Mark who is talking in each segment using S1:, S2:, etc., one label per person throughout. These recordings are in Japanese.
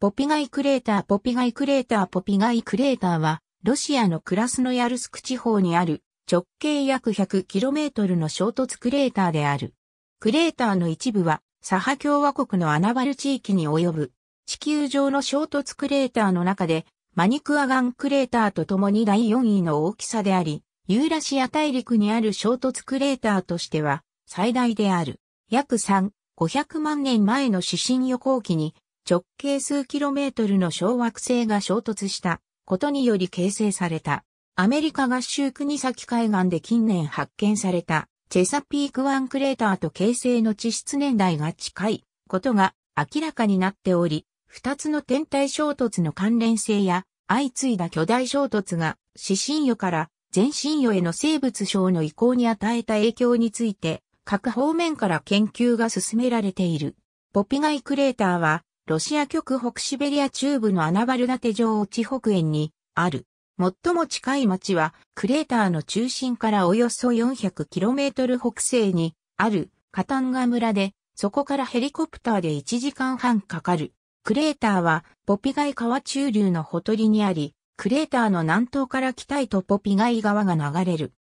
S1: ポピガイクレーターポピガイクレーターポピガイクレーターは、ロシアのクラスノヤルスク地方にある直径約 100km の衝突クレーターである。クレーターの一部は、サハ共和国のアナバル地域に及ぶ、地球上の衝突クレーターの中で、マニクアガンクレーターと共に第4位の大きさであり、ユーラシア大陸にある衝突クレーターとしては、最大である。約3、500万年前の指針予行期に、直径数キロメートルの小惑星が衝突したことにより形成された。アメリカ合衆国先海岸で近年発見されたチェサピークンクレーターと形成の地質年代が近いことが明らかになっており、二つの天体衝突の関連性や相次いだ巨大衝突が死神魚から全神魚への生物症の移行に与えた影響について各方面から研究が進められている。ポピガイクレーターはロシア極北シベリア中部のアナバルダテ城地北園にある。最も近い町は、クレーターの中心からおよそ 400km 北西にあるカタンガ村で、そこからヘリコプターで1時間半かかる。クレーターは、ポピガイ川中流のほとりにあり、クレーターの南東から北へとポピガイ川が流れる。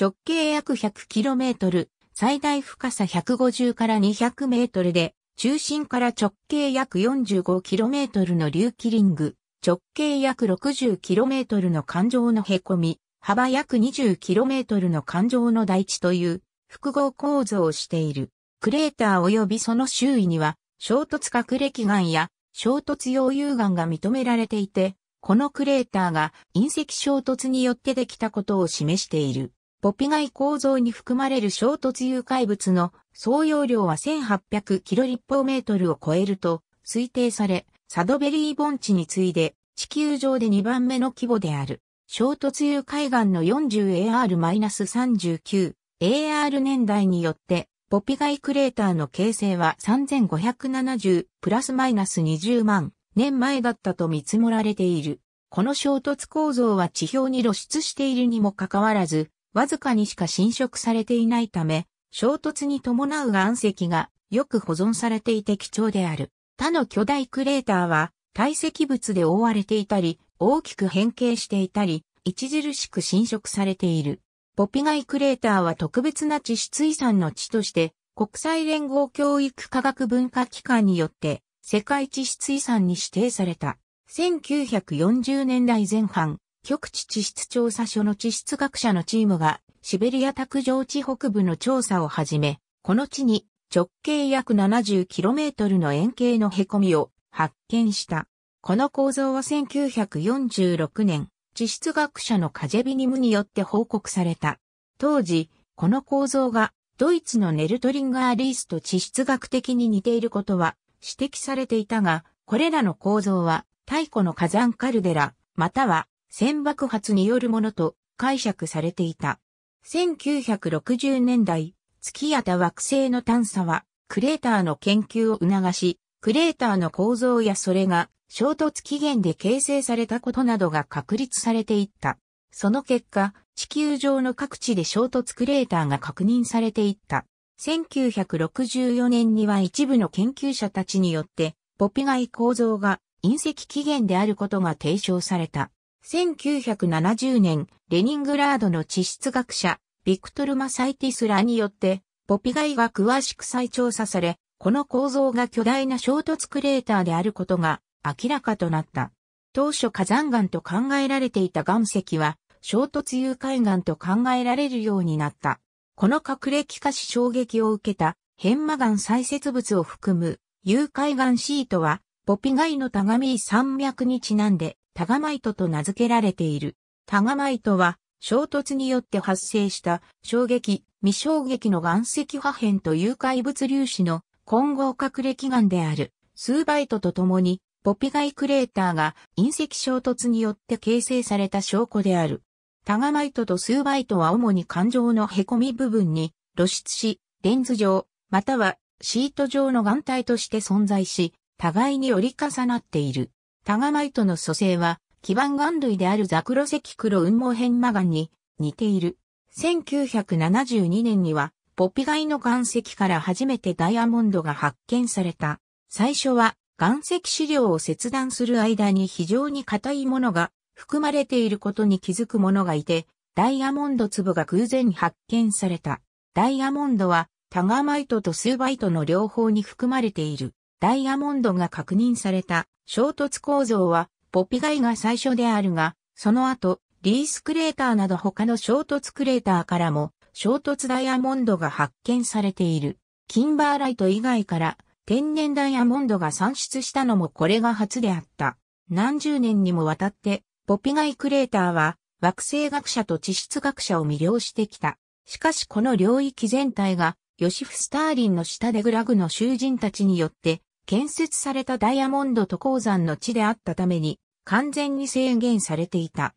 S1: 直径約 100km、最大深さ150から 200m で、中心から直径約 45km の隆起リング、直径約 60km の環状の凹み、幅約 20km の環状の台地という複合構造をしている。クレーター及びその周囲には衝突隠れ機岩や衝突溶融岩が認められていて、このクレーターが隕石衝突によってできたことを示している。ポピガイ構造に含まれる衝突誘拐物の総容量は1800キロ立方メートルを超えると推定され、サドベリー盆地に次いで地球上で2番目の規模である。衝突誘拐岩の 40AR-39 AR 年代によって、ポピガイクレーターの形成は3570プラスマイナス20万年前だったと見積もられている。この衝突構造は地表に露出しているにもかかわらず、わずかにしか侵食されていないため、衝突に伴う岩石がよく保存されていて貴重である。他の巨大クレーターは堆積物で覆われていたり、大きく変形していたり、著しく侵食されている。ポピガイクレーターは特別な地質遺産の地として、国際連合教育科学文化機関によって世界地質遺産に指定された。1940年代前半、極地地質調査所の地質学者のチームが、シベリア卓上地北部の調査をはじめ、この地に直径約 70km の円形の凹みを発見した。この構造は1946年、地質学者のカジェビニムによって報告された。当時、この構造がドイツのネルトリンガーリースと地質学的に似ていることは指摘されていたが、これらの構造は太古の火山カルデラ、または戦爆発によるものと解釈されていた。1960年代、月やた惑星の探査は、クレーターの研究を促し、クレーターの構造やそれが衝突起源で形成されたことなどが確立されていった。その結果、地球上の各地で衝突クレーターが確認されていった。1964年には一部の研究者たちによって、ポピガイ構造が隕石起源であることが提唱された。1970年、レニングラードの地質学者、ビクトル・マサイティスらによって、ポピガイが詳しく再調査され、この構造が巨大な衝突クレーターであることが明らかとなった。当初火山岩と考えられていた岩石は、衝突誘拐岩と考えられるようになった。この隠れ気化し衝撃を受けた、変魔岩採設物を含む、誘拐岩シートは、ポピガイのタガミ山脈にちなんで、タガマイトと名付けられている。タガマイトは、衝突によって発生した衝撃、未衝撃の岩石破片と有害物粒子の混合隠れ裂岩である数バイトとともにポピガイクレーターが隕石衝突によって形成された証拠である。タガマイトと数バイトは主に環状の凹み部分に露出し、レンズ状、またはシート状の岩体として存在し、互いに折り重なっている。タガマイトの組成は、基板岩類であるザクロ石黒雲ンマ魔ンに似ている。1972年には、ポピガイの岩石から初めてダイヤモンドが発見された。最初は、岩石資料を切断する間に非常に硬いものが含まれていることに気づく者がいて、ダイヤモンド粒が偶然発見された。ダイヤモンドはタガマイトとスーバイトの両方に含まれている。ダイヤモンドが確認された衝突構造はポピガイが最初であるが、その後、リースクレーターなど他の衝突クレーターからも衝突ダイヤモンドが発見されている。キンバーライト以外から天然ダイヤモンドが産出したのもこれが初であった。何十年にもわたって、ポピガイクレーターは惑星学者と地質学者を魅了してきた。しかしこの領域全体がヨシフ・スターリンの下でグラグの囚人たちによって建設されたダイヤモンドと鉱山の地であったために完全に制限されていた。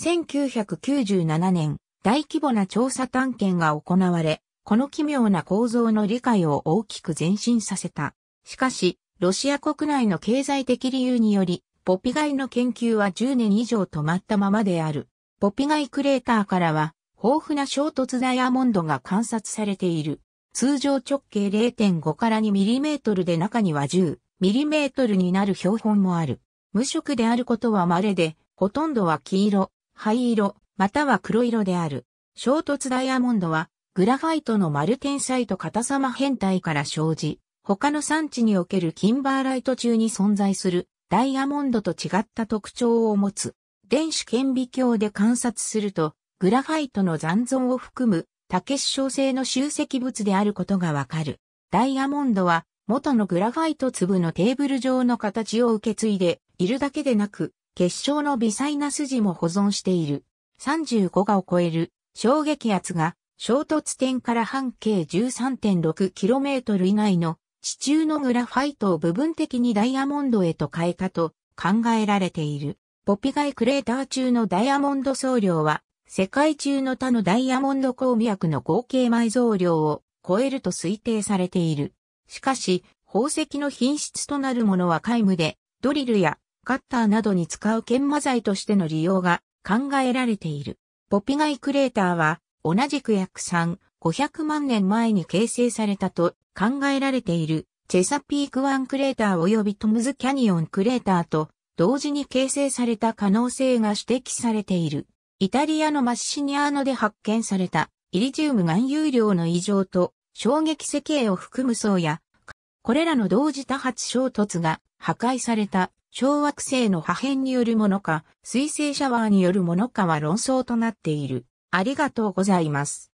S1: 1997年、大規模な調査探検が行われ、この奇妙な構造の理解を大きく前進させた。しかし、ロシア国内の経済的理由により、ポピガイの研究は10年以上止まったままである。ポピガイクレーターからは、豊富な衝突ダイヤモンドが観察されている。通常直径0.5から 2mm で中には 10mm になる標本もある。無色であることは稀で、ほとんどは黄色、灰色、または黒色である。衝突ダイヤモンドは、グラファイトの丸天才と硬さま変態から生じ、他の産地におけるキンバーライト中に存在するダイヤモンドと違った特徴を持つ。電子顕微鏡で観察すると、グラファイトの残存を含む竹子小製の集積物であることがわかる。ダイヤモンドは元のグラファイト粒のテーブル状の形を受け継いでいるだけでなく、結晶の微細な筋も保存している。35がを超える衝撃圧が衝突点から半径 13.6km 以内の地中のグラファイトを部分的にダイヤモンドへと変えたと考えられている。ポピガイクレーター中のダイヤモンド総量は世界中の他のダイヤモンド鉱脈の合計埋蔵量を超えると推定されている。しかし、宝石の品質となるものは皆無で、ドリルやカッターなどに使う研磨剤としての利用が考えられている。ポピガイクレーターは同じく約3、500万年前に形成されたと考えられているチェサピーク湾クレーター及びトムズキャニオンクレーターと同時に形成された可能性が指摘されている。イタリアのマッシニアーノで発見されたイリジウム含有量の異常と衝撃石英を含む層や、これらの同時多発衝突が破壊された小惑星の破片によるものか、水星シャワーによるものかは論争となっている。ありがとうございます。